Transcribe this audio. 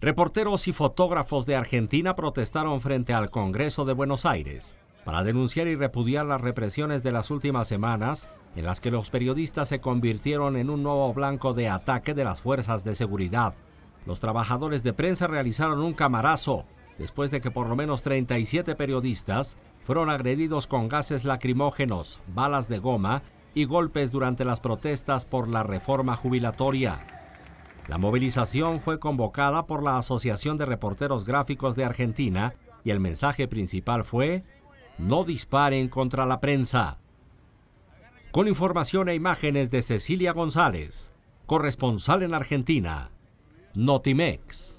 Reporteros y fotógrafos de Argentina protestaron frente al Congreso de Buenos Aires para denunciar y repudiar las represiones de las últimas semanas en las que los periodistas se convirtieron en un nuevo blanco de ataque de las fuerzas de seguridad. Los trabajadores de prensa realizaron un camarazo después de que por lo menos 37 periodistas fueron agredidos con gases lacrimógenos, balas de goma y golpes durante las protestas por la reforma jubilatoria. La movilización fue convocada por la Asociación de Reporteros Gráficos de Argentina y el mensaje principal fue, no disparen contra la prensa. Con información e imágenes de Cecilia González, corresponsal en Argentina, Notimex.